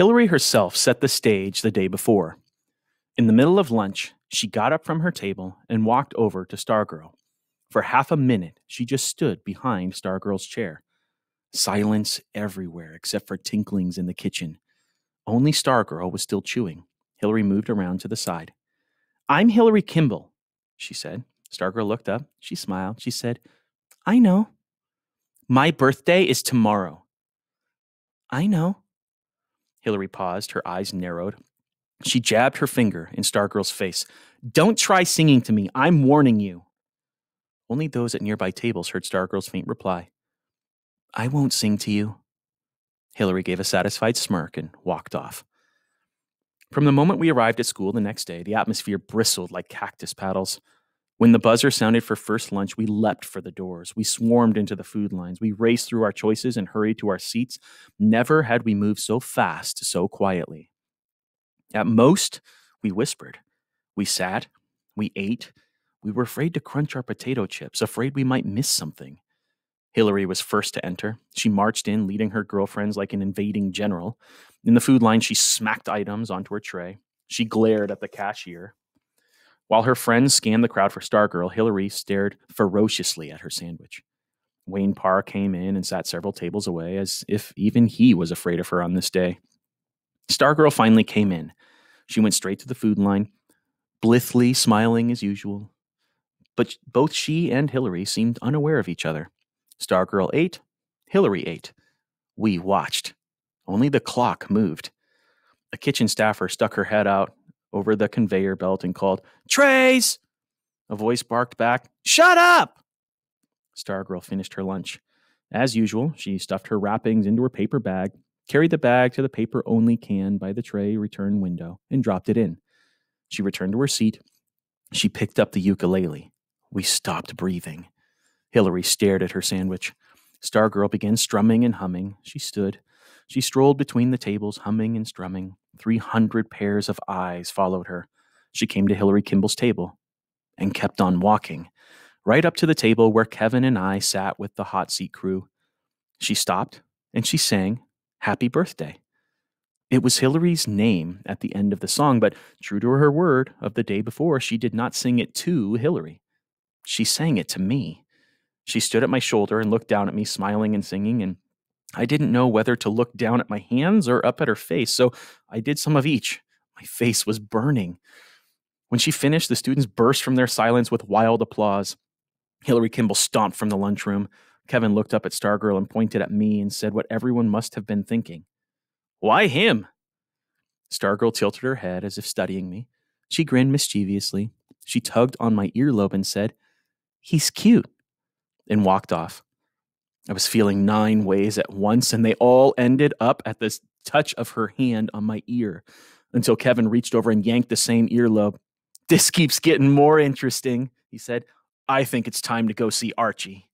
Hillary herself set the stage the day before. In the middle of lunch, she got up from her table and walked over to Stargirl. For half a minute, she just stood behind Stargirl's chair. Silence everywhere except for tinklings in the kitchen. Only Stargirl was still chewing. Hillary moved around to the side. I'm Hillary Kimball, she said. Stargirl looked up. She smiled. She said, I know. My birthday is tomorrow. I know. Hillary paused, her eyes narrowed. She jabbed her finger in Stargirl's face. Don't try singing to me. I'm warning you. Only those at nearby tables heard Stargirl's faint reply. I won't sing to you. Hillary gave a satisfied smirk and walked off. From the moment we arrived at school the next day, the atmosphere bristled like cactus paddles. When the buzzer sounded for first lunch, we leapt for the doors. We swarmed into the food lines. We raced through our choices and hurried to our seats. Never had we moved so fast, so quietly. At most, we whispered. We sat. We ate. We were afraid to crunch our potato chips, afraid we might miss something. Hillary was first to enter. She marched in, leading her girlfriends like an invading general. In the food line, she smacked items onto her tray. She glared at the cashier. While her friends scanned the crowd for Stargirl, Hillary stared ferociously at her sandwich. Wayne Parr came in and sat several tables away, as if even he was afraid of her on this day. Stargirl finally came in. She went straight to the food line, blithely smiling as usual. But both she and Hillary seemed unaware of each other. Stargirl ate, Hillary ate. We watched. Only the clock moved. A kitchen staffer stuck her head out over the conveyor belt and called, Trace! A voice barked back, Shut up! Stargirl finished her lunch. As usual, she stuffed her wrappings into her paper bag, carried the bag to the paper only can by the tray return window, and dropped it in. She returned to her seat. She picked up the ukulele. We stopped breathing. Hillary stared at her sandwich. Stargirl began strumming and humming. She stood, she strolled between the tables, humming and strumming. Three hundred pairs of eyes followed her. She came to Hillary Kimball's table and kept on walking, right up to the table where Kevin and I sat with the hot seat crew. She stopped and she sang Happy Birthday. It was Hillary's name at the end of the song, but true to her word of the day before, she did not sing it to Hillary. She sang it to me. She stood at my shoulder and looked down at me, smiling and singing, and I didn't know whether to look down at my hands or up at her face, so I did some of each. My face was burning. When she finished, the students burst from their silence with wild applause. Hillary Kimball stomped from the lunchroom. Kevin looked up at Stargirl and pointed at me and said what everyone must have been thinking Why him? Stargirl tilted her head as if studying me. She grinned mischievously. She tugged on my earlobe and said, He's cute, and walked off. I was feeling nine ways at once, and they all ended up at this touch of her hand on my ear until Kevin reached over and yanked the same earlobe. This keeps getting more interesting, he said. I think it's time to go see Archie.